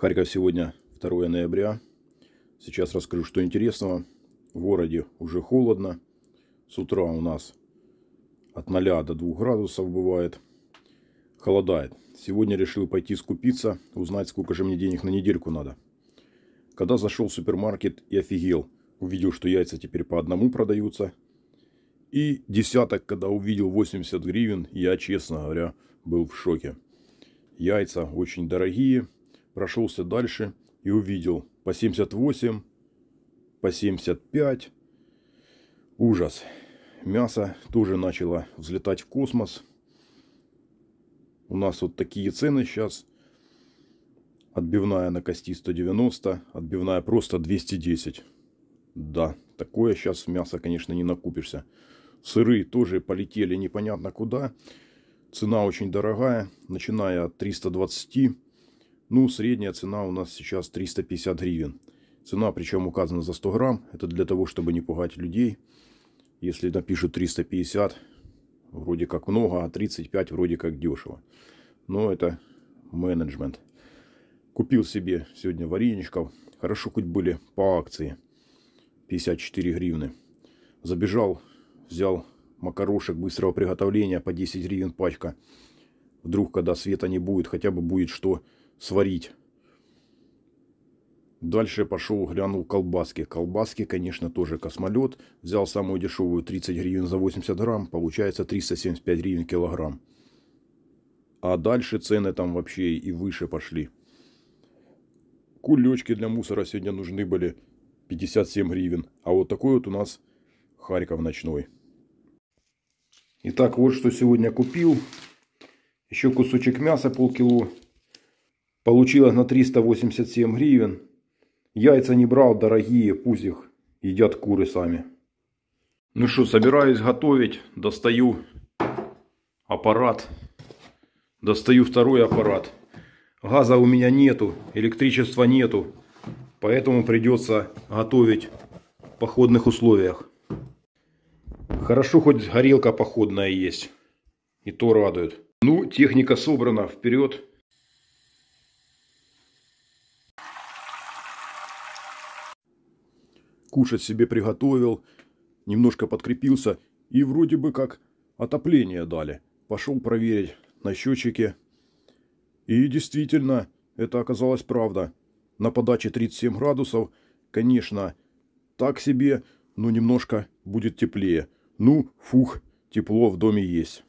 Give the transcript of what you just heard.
Харьков сегодня 2 ноября. Сейчас расскажу, что интересного. В городе уже холодно. С утра у нас от 0 до 2 градусов бывает. Холодает. Сегодня решил пойти скупиться, узнать, сколько же мне денег на недельку надо. Когда зашел в супермаркет и офигел. Увидел, что яйца теперь по одному продаются. И десяток, когда увидел 80 гривен, я, честно говоря, был в шоке. Яйца очень дорогие прошелся дальше и увидел по 78, по 75. Ужас. Мясо тоже начало взлетать в космос. У нас вот такие цены сейчас. Отбивная на кости 190, отбивная просто 210. Да, такое сейчас мясо, конечно, не накупишься. Сыры тоже полетели непонятно куда. Цена очень дорогая, начиная от 320 ну, средняя цена у нас сейчас 350 гривен. Цена, причем указана за 100 грамм. Это для того, чтобы не пугать людей. Если напишут 350, вроде как много, а 35 вроде как дешево. Но это менеджмент. Купил себе сегодня вареничков. Хорошо хоть были по акции. 54 гривны. Забежал, взял макарошек быстрого приготовления по 10 гривен пачка. Вдруг, когда света не будет, хотя бы будет что сварить. Дальше пошел, глянул колбаски. Колбаски, конечно, тоже космолет. Взял самую дешевую 30 гривен за 80 грамм. Получается 375 гривен килограмм. А дальше цены там вообще и выше пошли. Кулечки для мусора сегодня нужны были 57 гривен. А вот такой вот у нас Харьков ночной. Итак, вот что сегодня купил. Еще кусочек мяса полкило. Получилось на 387 гривен. Яйца не брал, дорогие, пусть их едят куры сами. Ну что, собираюсь готовить. Достаю аппарат. Достаю второй аппарат. Газа у меня нету, электричества нету. Поэтому придется готовить в походных условиях. Хорошо, хоть горелка походная есть. И то радует. Ну, техника собрана. Вперед! кушать себе приготовил, немножко подкрепился и вроде бы как отопление дали. Пошел проверить на счетчике. И действительно, это оказалось правда. На подаче 37 градусов, конечно, так себе, но немножко будет теплее. Ну, фух, тепло в доме есть.